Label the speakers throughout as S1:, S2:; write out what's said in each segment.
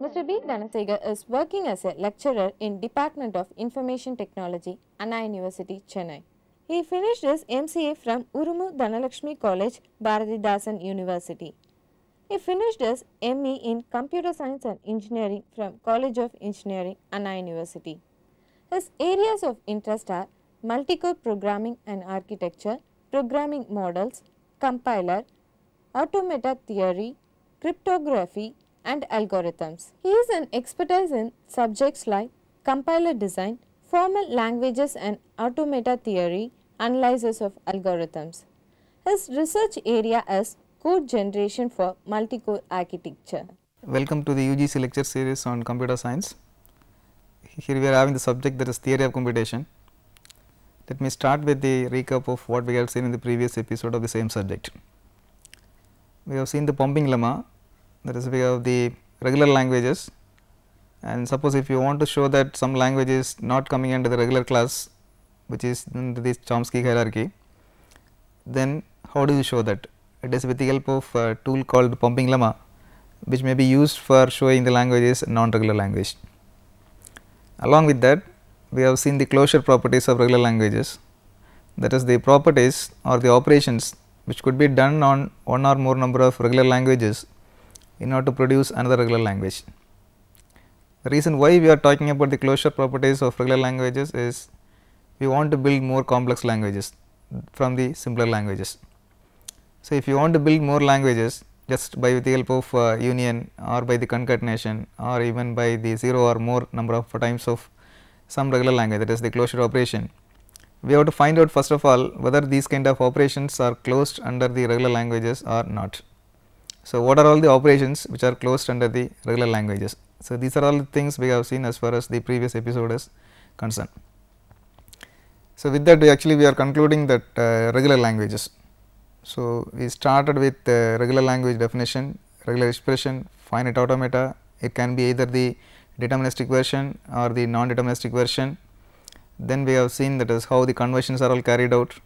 S1: Mr. B. Danasegar is working as a lecturer in Department of Information Technology, Anna University, Chennai. He finished his MCA from Urumu Dhanalakshmi College, Bharatidasan University. He finished his ME in Computer Science and Engineering from College of Engineering, Anna University. His areas of interest are multicore programming and architecture, programming models, compiler, automata theory, cryptography, and algorithms. He is an expertise in subjects like compiler design, formal languages and automata theory, analysis of algorithms. His research area is code generation for multi-core architecture. Welcome to the UGC lecture series on computer science. Here we are having the subject that is theory of computation. Let me start with the recap of what we have seen in the previous episode of the same subject. We have seen the pumping lemma the because of the regular languages and suppose if you want to show that some language is not coming under the regular class which is under this Chomsky hierarchy, then how do you show that? It is with the help of a tool called pumping lemma which may be used for showing the languages non-regular language. Along with that we have seen the closure properties of regular languages that is the properties or the operations which could be done on one or more number of regular languages in order to produce another regular language. The reason why we are talking about the closure properties of regular languages is we want to build more complex languages from the simpler languages. So, if you want to build more languages just by the help of uh, union or by the concatenation or even by the 0 or more number of times of some regular language that is the closure operation. We have to find out first of all whether these kind of operations are closed under the regular languages or not. So, what are all the operations which are closed under the regular languages? So, these are all the things we have seen as far as the previous episode is concerned. So, with that we actually we are concluding that uh, regular languages. So, we started with uh, regular language definition, regular expression, finite automata, it can be either the deterministic version or the non-deterministic version. Then we have seen that is how the conversions are all carried out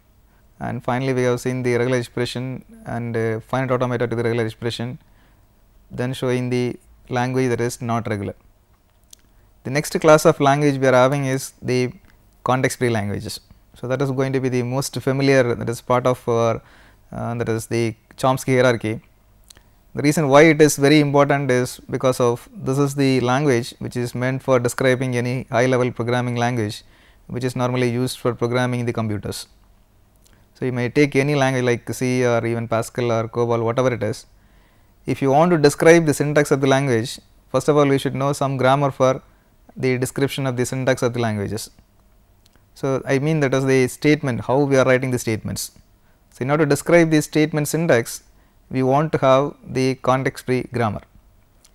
S1: and finally we have seen the regular expression and uh, finite automata to the regular expression then showing the language that is not regular. The next class of language we are having is the context free languages. So, that is going to be the most familiar that is part of our uh, that is the Chomsky hierarchy. The reason why it is very important is because of this is the language which is meant for describing any high level programming language which is normally used for programming the computers. So, you may take any language like C or even Pascal or COBOL whatever it is. If you want to describe the syntax of the language, first of all we should know some grammar for the description of the syntax of the languages. So, I mean that is the statement how we are writing the statements. So, in order to describe the statement syntax, we want to have the context free grammar.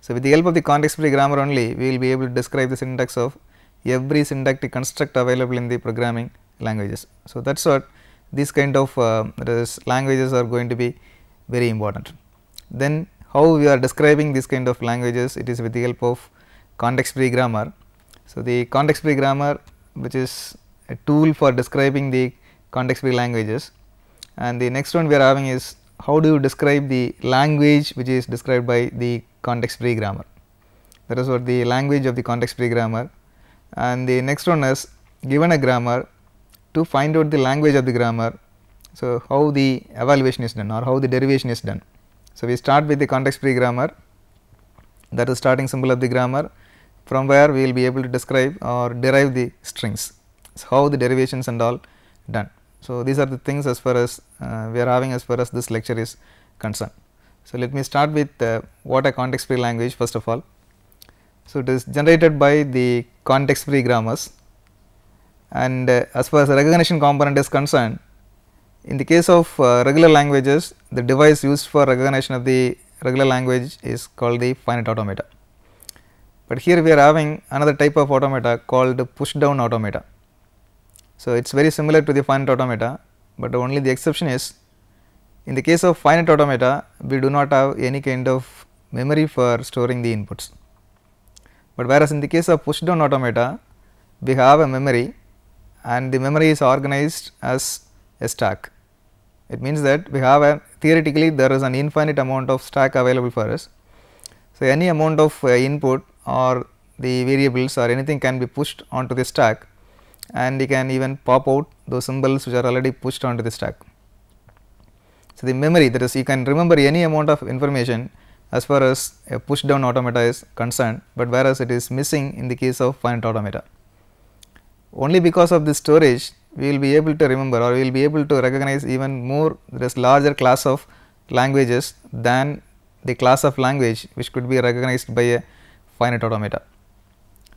S1: So, with the help of the context free grammar only, we will be able to describe the syntax of every syntactic construct available in the programming languages. So, that is what these kind of uh, languages are going to be very important. Then how we are describing these kind of languages it is with the help of context free grammar. So, the context free grammar which is a tool for describing the context free languages and the next one we are having is how do you describe the language which is described by the context free grammar that is what the language of the context free grammar and the next one is given a grammar to find out the language of the grammar. So, how the evaluation is done or how the derivation is done. So, we start with the context free grammar that is starting symbol of the grammar from where we will be able to describe or derive the strings. So, how the derivations and all done. So, these are the things as far as uh, we are having as far as this lecture is concerned. So, let me start with uh, what a context free language first of all. So, it is generated by the context free grammars and uh, as far as the recognition component is concerned in the case of uh, regular languages the device used for recognition of the regular language is called the finite automata. But here we are having another type of automata called push down automata. So, it is very similar to the finite automata, but only the exception is in the case of finite automata we do not have any kind of memory for storing the inputs. But whereas in the case of push down automata we have a memory and the memory is organized as a stack. It means that we have a theoretically there is an infinite amount of stack available for us. So, any amount of uh, input or the variables or anything can be pushed onto the stack and you can even pop out those symbols which are already pushed onto the stack. So, the memory that is you can remember any amount of information as far as a push down automata is concerned, but whereas it is missing in the case of finite automata. Only because of this storage we will be able to remember or we will be able to recognize even more this larger class of languages than the class of language which could be recognized by a finite automata.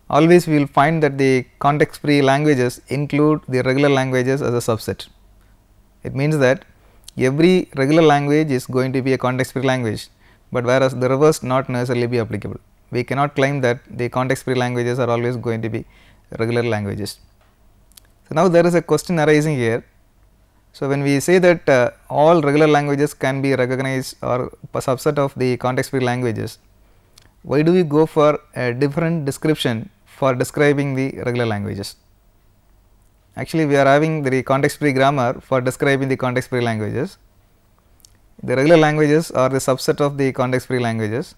S1: Always we will find that the context free languages include the regular languages as a subset. It means that every regular language is going to be a context free language, but whereas the reverse not necessarily be applicable. We cannot claim that the context free languages are always going to be regular languages. So, now there is a question arising here. So, when we say that uh, all regular languages can be recognized or a subset of the context free languages, why do we go for a different description for describing the regular languages? Actually, we are having the context free grammar for describing the context free languages. The regular languages are the subset of the context free languages.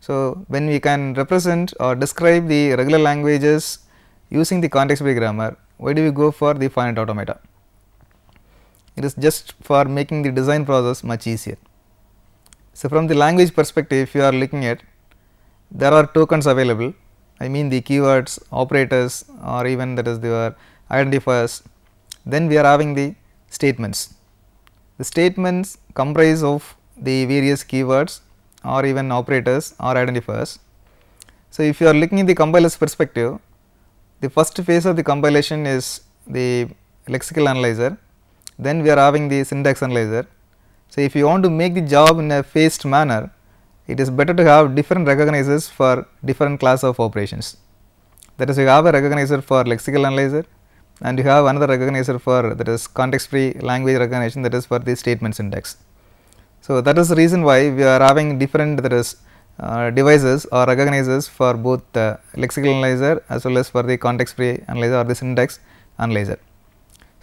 S1: So, when we can represent or describe the regular languages Using the context free grammar, why do we go for the finite automata? It is just for making the design process much easier. So, from the language perspective, if you are looking at, there are tokens available, I mean the keywords, operators or even that is their identifiers, then we are having the statements. The statements comprise of the various keywords or even operators or identifiers. So, if you are looking at the compiler's perspective, the first phase of the compilation is the lexical analyzer, then we are having the syntax analyzer. So, if you want to make the job in a phased manner, it is better to have different recognizers for different class of operations. That is, you have a recognizer for lexical analyzer and you have another recognizer for that is context free language recognition that is for the statement syntax. So, that is the reason why we are having different that is uh, devices or recognizers for both the lexical analyzer as well as for the context free analyzer or the syntax analyzer.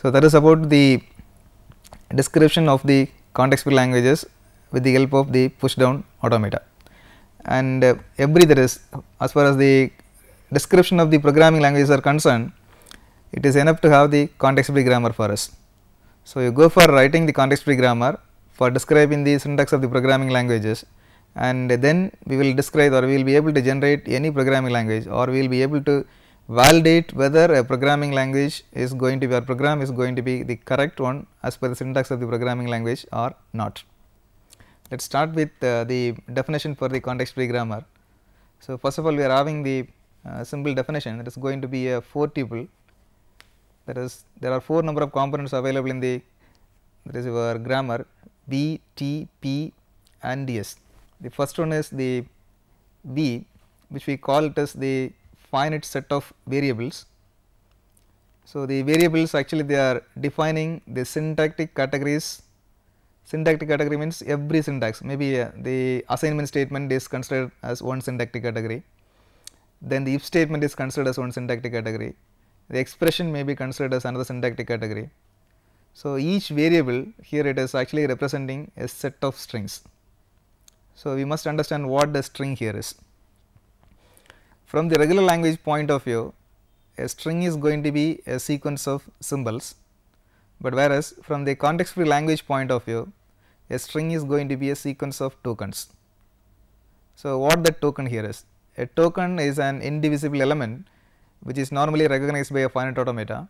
S1: So, that is about the description of the context free languages with the help of the push down automata and uh, every there is as far as the description of the programming languages are concerned it is enough to have the context free grammar for us. So, you go for writing the context free grammar for describing the syntax of the programming languages and then we will describe or we will be able to generate any programming language or we will be able to validate whether a programming language is going to be or program is going to be the correct one as per the syntax of the programming language or not. Let us start with uh, the definition for the context free grammar. So, first of all we are having the uh, simple definition that is going to be a 4 tuple that is there are 4 number of components available in the that is your grammar B, T, P and S. The first one is the B which we call it as the finite set of variables. So, the variables actually they are defining the syntactic categories syntactic category means every syntax maybe uh, the assignment statement is considered as one syntactic category then the if statement is considered as one syntactic category the expression may be considered as another syntactic category. So, each variable here it is actually representing a set of strings. So, we must understand what the string here is. From the regular language point of view, a string is going to be a sequence of symbols, but whereas from the context free language point of view, a string is going to be a sequence of tokens. So, what the token here is? A token is an indivisible element which is normally recognized by a finite automata.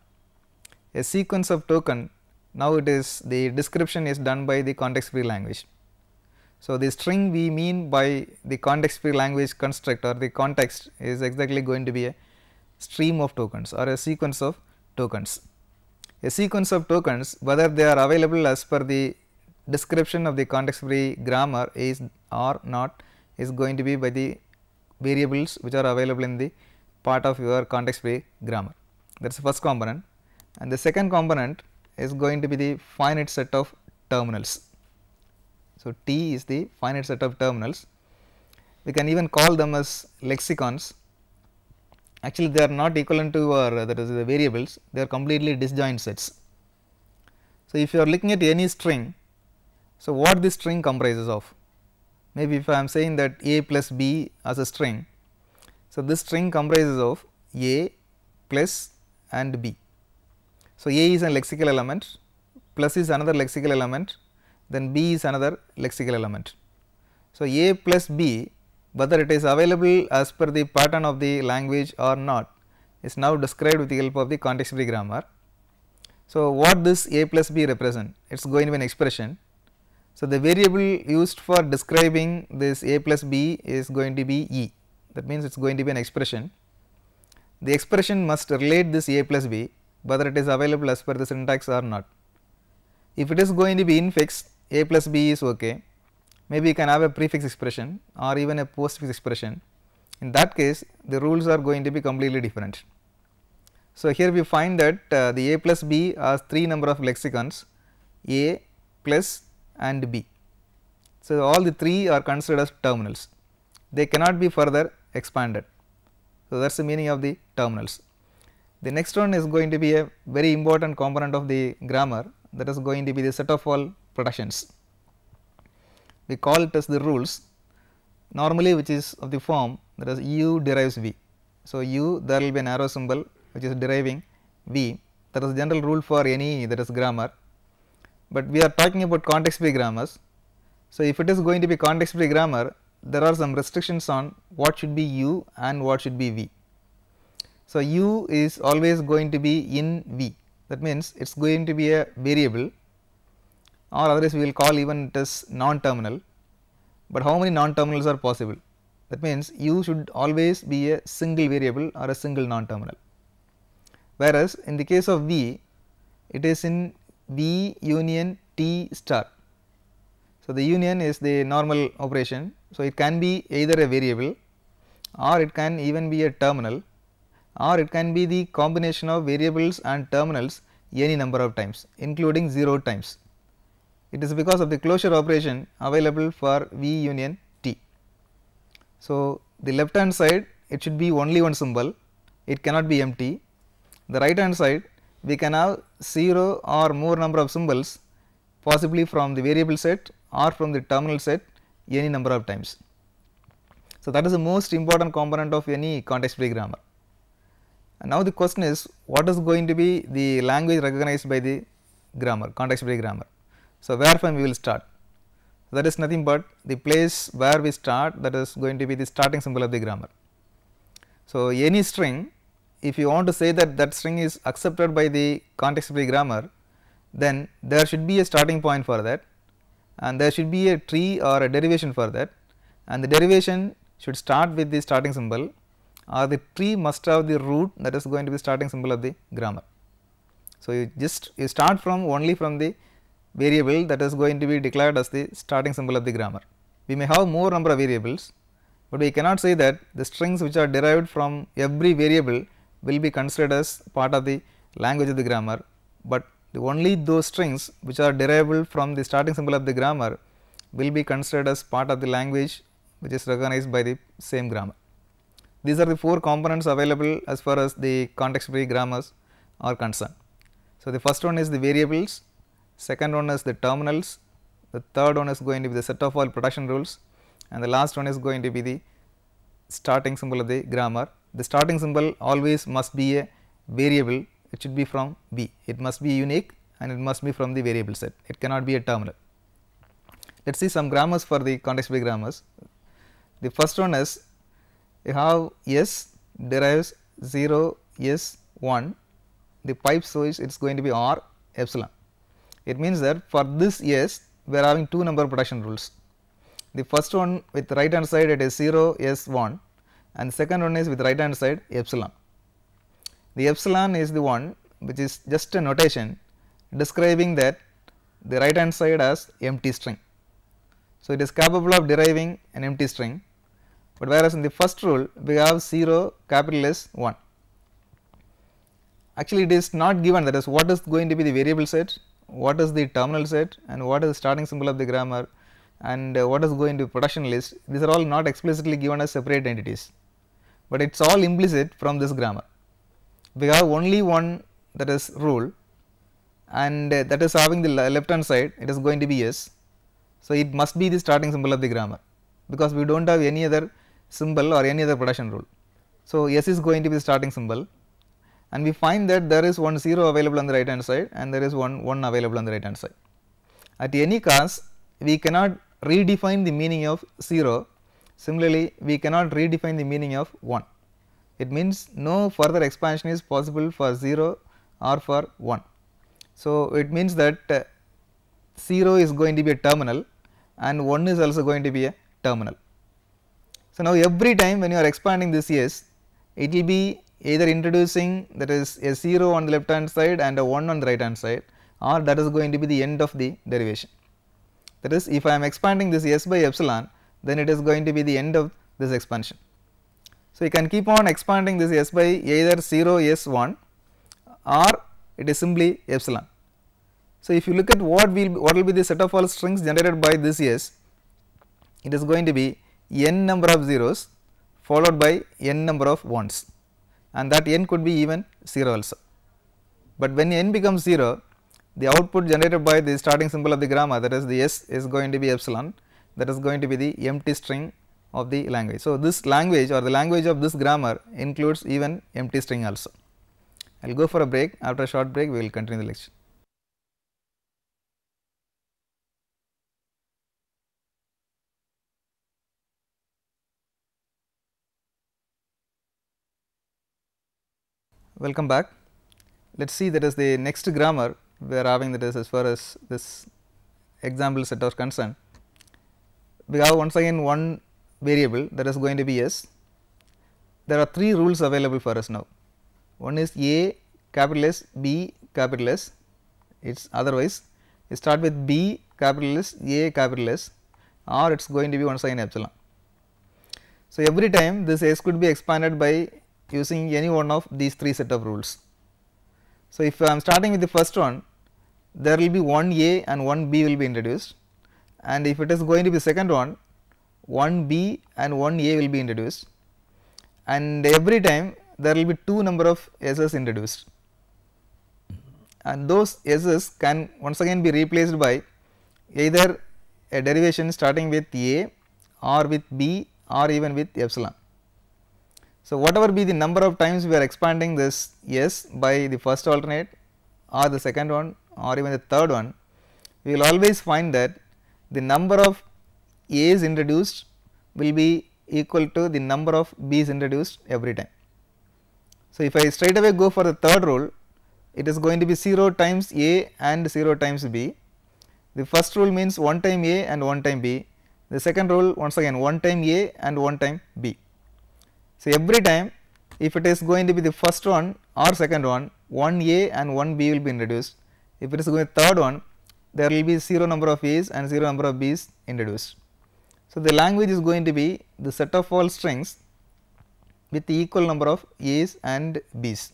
S1: A sequence of token now it is the description is done by the context free language. So, the string we mean by the context free language construct or the context is exactly going to be a stream of tokens or a sequence of tokens. A sequence of tokens whether they are available as per the description of the context free grammar is or not is going to be by the variables which are available in the part of your context free grammar that is the first component and the second component is going to be the finite set of terminals so, T is the finite set of terminals. We can even call them as lexicons. Actually, they are not equivalent to or uh, that is the variables, they are completely disjoint sets. So, if you are looking at any string, so what this string comprises of? Maybe if I am saying that A plus B as a string, so this string comprises of A plus and B. So, A is a lexical element, plus is another lexical element then B is another lexical element. So, A plus B whether it is available as per the pattern of the language or not is now described with the help of the context free grammar. So, what this A plus B represent? It is going to be an expression. So, the variable used for describing this A plus B is going to be E that means it is going to be an expression. The expression must relate this A plus B whether it is available as per the syntax or not. If it is going to be infixed a plus b is okay, maybe you can have a prefix expression or even a postfix expression. In that case, the rules are going to be completely different. So, here we find that uh, the a plus b has 3 number of lexicons a plus and b. So, all the 3 are considered as terminals, they cannot be further expanded. So, that is the meaning of the terminals. The next one is going to be a very important component of the grammar that is going to be the set of all productions. We call it as the rules normally which is of the form that is u derives v. So, u there will be an arrow symbol which is deriving v that is general rule for any that is grammar, but we are talking about context free grammars. So, if it is going to be context free grammar there are some restrictions on what should be u and what should be v. So, u is always going to be in v that means it is going to be a variable or otherwise we will call even it as non-terminal, but how many non-terminals are possible? That means u should always be a single variable or a single non-terminal, whereas in the case of v it is in v union t star. So, the union is the normal operation. So, it can be either a variable or it can even be a terminal or it can be the combination of variables and terminals any number of times including 0 times it is because of the closure operation available for V union T. So, the left hand side it should be only one symbol it cannot be empty. The right hand side we can have 0 or more number of symbols possibly from the variable set or from the terminal set any number of times. So, that is the most important component of any context free grammar. And now the question is what is going to be the language recognized by the grammar context free grammar. So, where from we will start? That is nothing but the place where we start that is going to be the starting symbol of the grammar. So, any string if you want to say that that string is accepted by the context free grammar then there should be a starting point for that and there should be a tree or a derivation for that and the derivation should start with the starting symbol or the tree must have the root that is going to be starting symbol of the grammar. So, you just you start from only from the variable that is going to be declared as the starting symbol of the grammar. We may have more number of variables, but we cannot say that the strings which are derived from every variable will be considered as part of the language of the grammar, but the only those strings which are derivable from the starting symbol of the grammar will be considered as part of the language which is recognized by the same grammar. These are the four components available as far as the context free grammars are concerned. So, the first one is the variables, second one is the terminals, the third one is going to be the set of all production rules and the last one is going to be the starting symbol of the grammar. The starting symbol always must be a variable, it should be from B, it must be unique and it must be from the variable set, it cannot be a terminal. Let us see some grammars for the context free grammars. The first one is you have S derives 0, S, 1, the pipe switch it is going to be R epsilon. It means that for this S we are having two number production rules. The first one with right hand side it is 0 S 1 and second one is with right hand side epsilon. The epsilon is the one which is just a notation describing that the right hand side as empty string. So, it is capable of deriving an empty string, but whereas in the first rule we have 0 capital S 1. Actually, it is not given that is what is going to be the variable set what is the terminal set and what is the starting symbol of the grammar and uh, what is going to production list these are all not explicitly given as separate entities, but it is all implicit from this grammar. We have only one that is rule and uh, that is having the left hand side it is going to be yes. So, it must be the starting symbol of the grammar because we do not have any other symbol or any other production rule. So, S is going to be the starting symbol and we find that there is one 0 available on the right hand side and there is one 1 available on the right hand side. At any cost we cannot redefine the meaning of 0 similarly we cannot redefine the meaning of 1. It means no further expansion is possible for 0 or for 1. So, it means that uh, 0 is going to be a terminal and 1 is also going to be a terminal. So, now every time when you are expanding this S, it will be either introducing that is a 0 on the left hand side and a 1 on the right hand side or that is going to be the end of the derivation. That is if I am expanding this s by epsilon then it is going to be the end of this expansion. So, you can keep on expanding this s by either 0 s 1 or it is simply epsilon. So, if you look at what will be, what will be the set of all strings generated by this s it is going to be n number of zeros followed by n number of ones and that n could be even 0 also. But when n becomes 0 the output generated by the starting symbol of the grammar that is the s is going to be epsilon that is going to be the empty string of the language. So, this language or the language of this grammar includes even empty string also. I will go for a break after a short break we will continue the lecture. welcome back. Let us see that is the next grammar we are having that is as far as this example set is concerned. We have once again one variable that is going to be S. There are three rules available for us now. One is A capital S, B capital S, it is otherwise you start with B capital S, A capital S or it is going to be once again epsilon. So, every time this S could be expanded by using any one of these three set of rules. So, if I am starting with the first one, there will be one A and one B will be introduced and if it is going to be second one, one B and one A will be introduced and every time there will be two number of S's introduced and those S's can once again be replaced by either a derivation starting with A or with B or even with epsilon. So, whatever be the number of times we are expanding this S by the first alternate or the second one or even the third one, we will always find that the number of A's introduced will be equal to the number of B's introduced every time. So, if I straight away go for the third rule, it is going to be 0 times A and 0 times B. The first rule means 1 time A and 1 time B, the second rule once again 1 time A and 1 time B. So, every time if it is going to be the first one or second one, one A and one B will be introduced. If it is going to be third one, there will be 0 number of A's and 0 number of B's introduced. So, the language is going to be the set of all strings with equal number of A's and B's.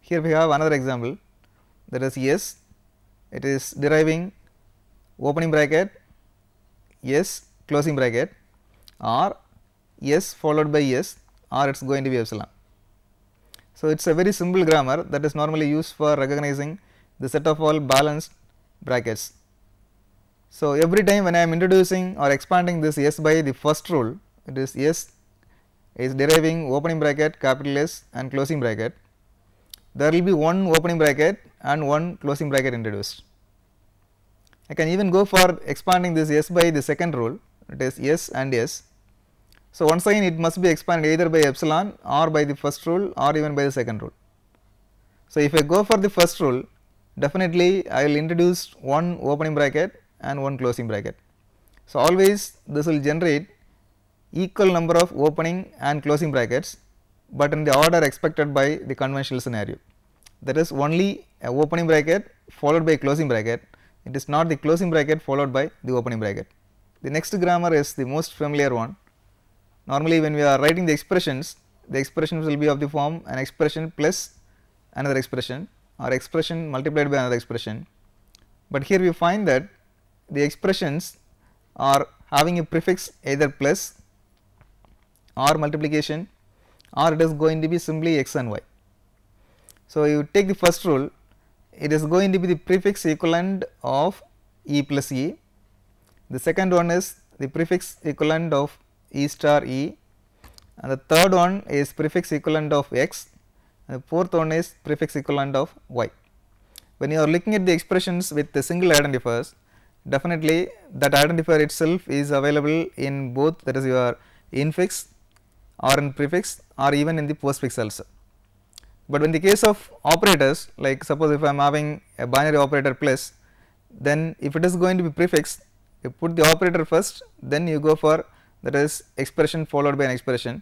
S1: Here we have another example that is yes, it is deriving opening bracket yes closing bracket or S followed by S or it is going to be epsilon. So, it is a very simple grammar that is normally used for recognizing the set of all balanced brackets. So, every time when I am introducing or expanding this S by the first rule it is S is deriving opening bracket capital S and closing bracket there will be one opening bracket and one closing bracket introduced. I can even go for expanding this S by the second rule it is S and S so, once again it must be expanded either by epsilon or by the first rule or even by the second rule. So, if I go for the first rule definitely I will introduce one opening bracket and one closing bracket. So, always this will generate equal number of opening and closing brackets, but in the order expected by the conventional scenario. That is only a opening bracket followed by closing bracket, it is not the closing bracket followed by the opening bracket. The next grammar is the most familiar one Normally when we are writing the expressions, the expressions will be of the form an expression plus another expression or expression multiplied by another expression. But here we find that the expressions are having a prefix either plus or multiplication or it is going to be simply x and y. So, you take the first rule it is going to be the prefix equivalent of e plus e. The second one is the prefix equivalent of E star E and the third one is prefix equivalent of X and the fourth one is prefix equivalent of Y. When you are looking at the expressions with the single identifiers definitely that identifier itself is available in both that is your infix or in prefix or even in the postfix also. But in the case of operators like suppose if I am having a binary operator plus then if it is going to be prefix you put the operator first then you go for that is expression followed by an expression.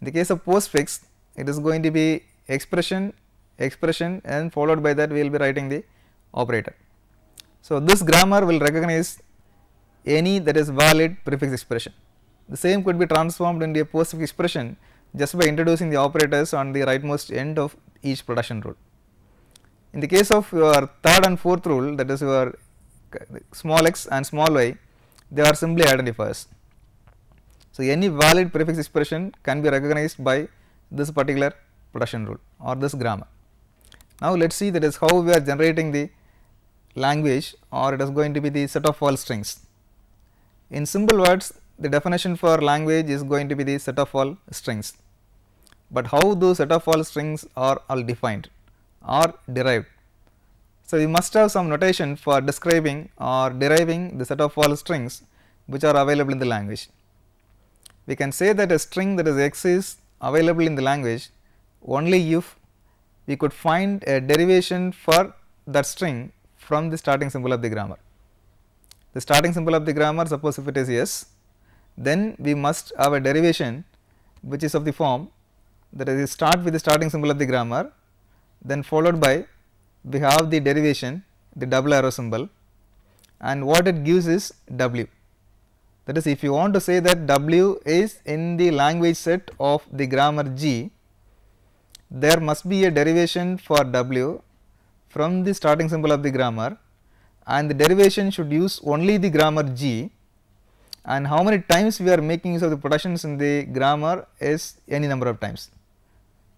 S1: In the case of postfix, it is going to be expression, expression and followed by that we will be writing the operator. So, this grammar will recognize any that is valid prefix expression. The same could be transformed into a postfix expression just by introducing the operators on the rightmost end of each production rule. In the case of your third and fourth rule that is your small x and small y, they are simply identifiers. So, any valid prefix expression can be recognized by this particular production rule or this grammar. Now, let us see that is how we are generating the language or it is going to be the set of all strings. In simple words the definition for language is going to be the set of all strings, but how those set of all strings are all defined or derived. So, we must have some notation for describing or deriving the set of all strings which are available in the language we can say that a string that is x is available in the language only if we could find a derivation for that string from the starting symbol of the grammar. The starting symbol of the grammar suppose if it is S, then we must have a derivation which is of the form that is start with the starting symbol of the grammar then followed by we have the derivation the double arrow symbol and what it gives is w that is if you want to say that W is in the language set of the grammar G, there must be a derivation for W from the starting symbol of the grammar and the derivation should use only the grammar G and how many times we are making use of the productions in the grammar is any number of times.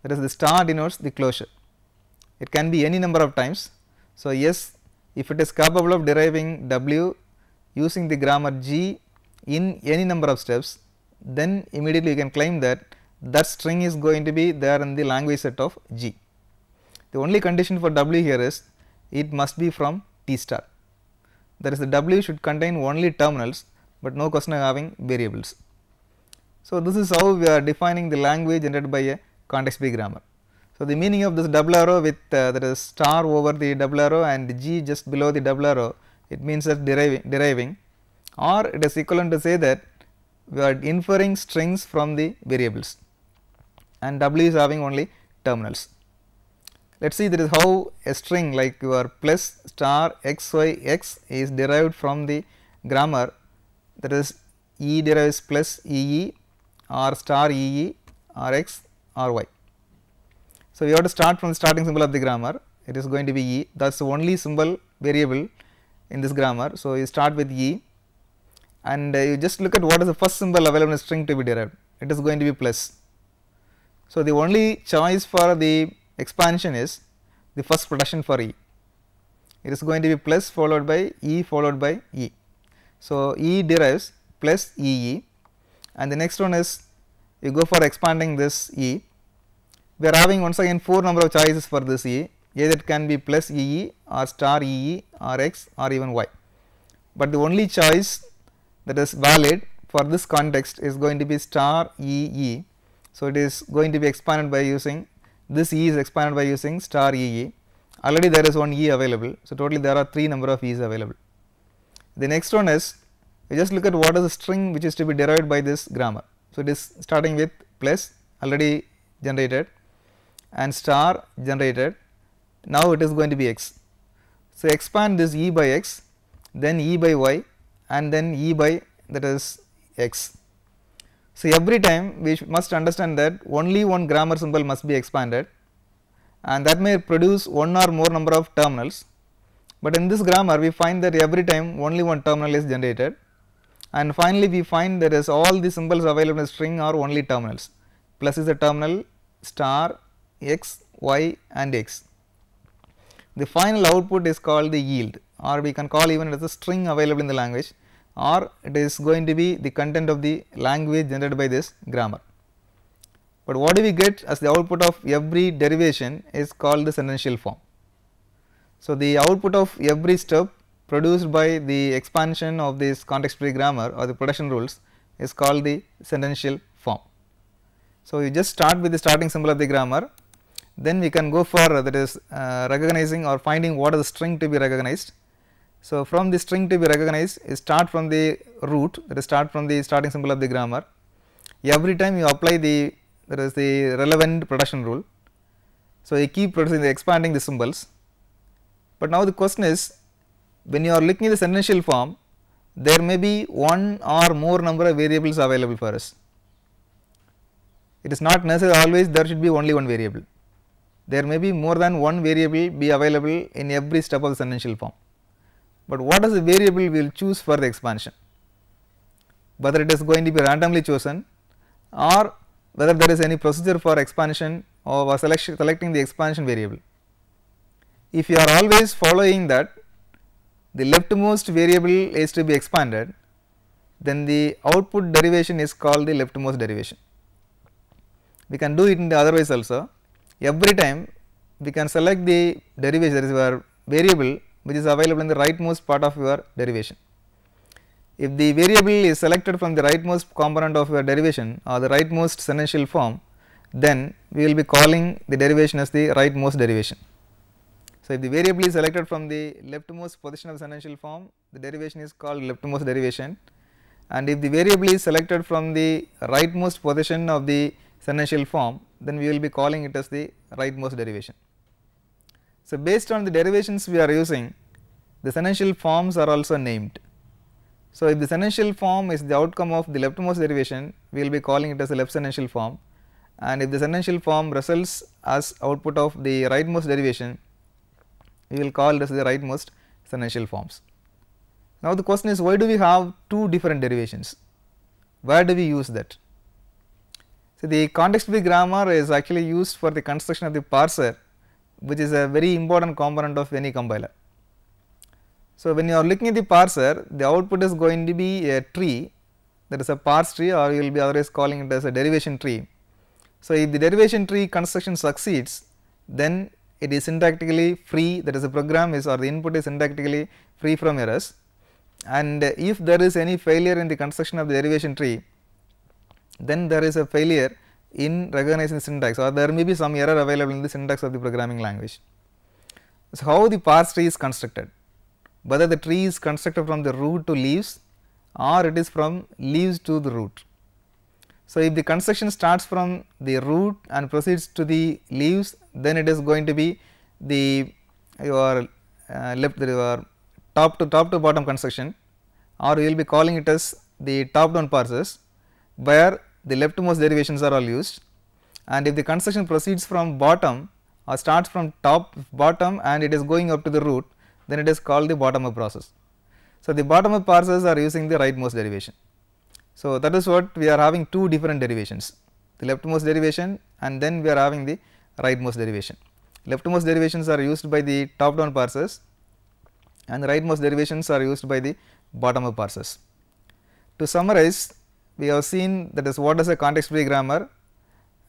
S1: That is the star denotes the closure. It can be any number of times. So, yes if it is capable of deriving W using the grammar G in any number of steps then immediately you can claim that that string is going to be there in the language set of G. The only condition for W here is it must be from T star that is the W should contain only terminals but no question of having variables. So, this is how we are defining the language generated by a context free grammar. So, the meaning of this double arrow with uh, that is star over the double arrow and G just below the double arrow it means that deriving, deriving or it is equivalent to say that we are inferring strings from the variables and W is having only terminals. Let us see that is how a string like your plus star x y x is derived from the grammar that is E derives plus E E or star E E or x or y. So, we have to start from the starting symbol of the grammar it is going to be E that is the only symbol variable in this grammar. So, you start with E and uh, you just look at what is the first symbol available in string to be derived, it is going to be plus. So, the only choice for the expansion is the first production for E, it is going to be plus followed by E followed by E. So, E derives plus EE and the next one is you go for expanding this E. We are having once again 4 number of choices for this E either it can be plus EE or star EE or X or even Y. But the only choice that is valid for this context is going to be star E E. So, it is going to be expanded by using this E is expanded by using star E E already there is one E available. So, totally there are 3 number of E's available. The next one is you just look at what is the string which is to be derived by this grammar. So, it is starting with plus already generated and star generated now it is going to be x. So, expand this E by x then E by y and then E by that is x. So, every time we must understand that only one grammar symbol must be expanded and that may produce one or more number of terminals, but in this grammar we find that every time only one terminal is generated and finally we find there is all the symbols available in string are only terminals plus is a terminal star x, y and x. The final output is called the yield or we can call even as a string available in the language or it is going to be the content of the language generated by this grammar. But what do we get as the output of every derivation is called the sentential form. So, the output of every step produced by the expansion of this context free grammar or the production rules is called the sentential form. So, you just start with the starting symbol of the grammar then we can go for that is uh, recognizing or finding what is the string to be recognized so, from the string to be recognized start from the root that is start from the starting symbol of the grammar. Every time you apply the that is the relevant production rule. So, you keep producing the expanding the symbols, but now the question is when you are looking at the sentential form there may be one or more number of variables available for us. It is not necessary always there should be only one variable. There may be more than one variable be available in every step of the sentential form but what is the variable we will choose for the expansion whether it is going to be randomly chosen or whether there is any procedure for expansion or selection selecting the expansion variable. If you are always following that the leftmost variable is to be expanded then the output derivation is called the leftmost derivation. We can do it in the other ways also every time we can select the derivation that is our variable which is available in the rightmost part of your derivation. If the variable is selected from the rightmost component of your derivation or the rightmost senescial form, then we will be calling the derivation as the rightmost derivation. So, if the variable is selected from the leftmost position of the senescial form, the derivation is called leftmost derivation and if the variable is selected from the rightmost position of the senescial form, then we will be calling it as the rightmost derivation. So, based on the derivations we are using the senential forms are also named. So, if the senential form is the outcome of the leftmost derivation we will be calling it as a left senential form and if the senential form results as output of the rightmost derivation we will call it as the rightmost senential forms. Now, the question is why do we have two different derivations, where do we use that? So, the context free grammar is actually used for the construction of the parser which is a very important component of any compiler. So, when you are looking at the parser the output is going to be a tree that is a parse tree or you will be otherwise calling it as a derivation tree. So, if the derivation tree construction succeeds then it is syntactically free that is the program is or the input is syntactically free from errors and if there is any failure in the construction of the derivation tree then there is a failure in recognizing syntax or there may be some error available in the syntax of the programming language. So, how the parse tree is constructed whether the tree is constructed from the root to leaves or it is from leaves to the root. So, if the construction starts from the root and proceeds to the leaves then it is going to be the your uh, left your top to top to bottom construction or we will be calling it as the top down parses where the leftmost derivations are all used and if the construction proceeds from bottom or starts from top bottom and it is going up to the root then it is called the bottom up process. So, the bottom up parsers are using the rightmost derivation. So, that is what we are having two different derivations the leftmost derivation and then we are having the rightmost derivation. Leftmost derivations are used by the top down parsers and the rightmost derivations are used by the bottom up parsers. To summarize we have seen that is what is a context free grammar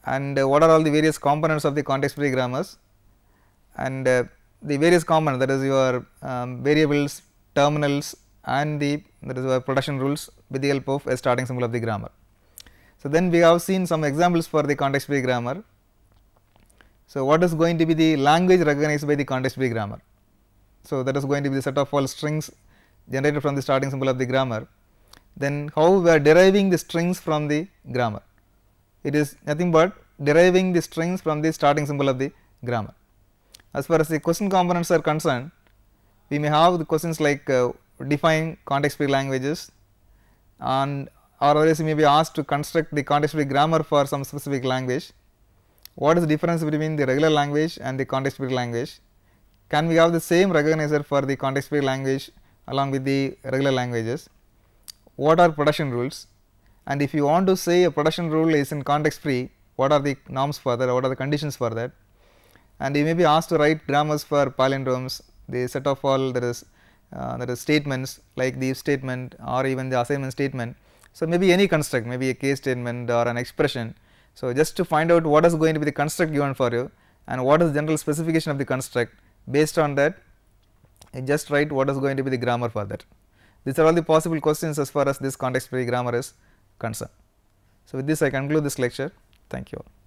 S1: and uh, what are all the various components of the context free grammars and uh, the various components that is your um, variables, terminals and the that is your production rules with the help of a starting symbol of the grammar. So, then we have seen some examples for the context free grammar. So, what is going to be the language recognized by the context free grammar? So, that is going to be the set of all strings generated from the starting symbol of the grammar then how we are deriving the strings from the grammar. It is nothing but deriving the strings from the starting symbol of the grammar. As far as the question components are concerned, we may have the questions like uh, define context free languages and or else you may be asked to construct the context free grammar for some specific language. What is the difference between the regular language and the context free language? Can we have the same recognizer for the context free language along with the regular languages? what are production rules and if you want to say a production rule is in context free, what are the norms for that, what are the conditions for that and you may be asked to write grammars for palindromes, the set of all there is uh, there is statements like the if statement or even the assignment statement. So, maybe any construct maybe a case statement or an expression. So, just to find out what is going to be the construct given for you and what is general specification of the construct based on that just write what is going to be the grammar for that. These are all the possible questions as far as this context free grammar is concerned. So, with this I conclude this lecture. Thank you all.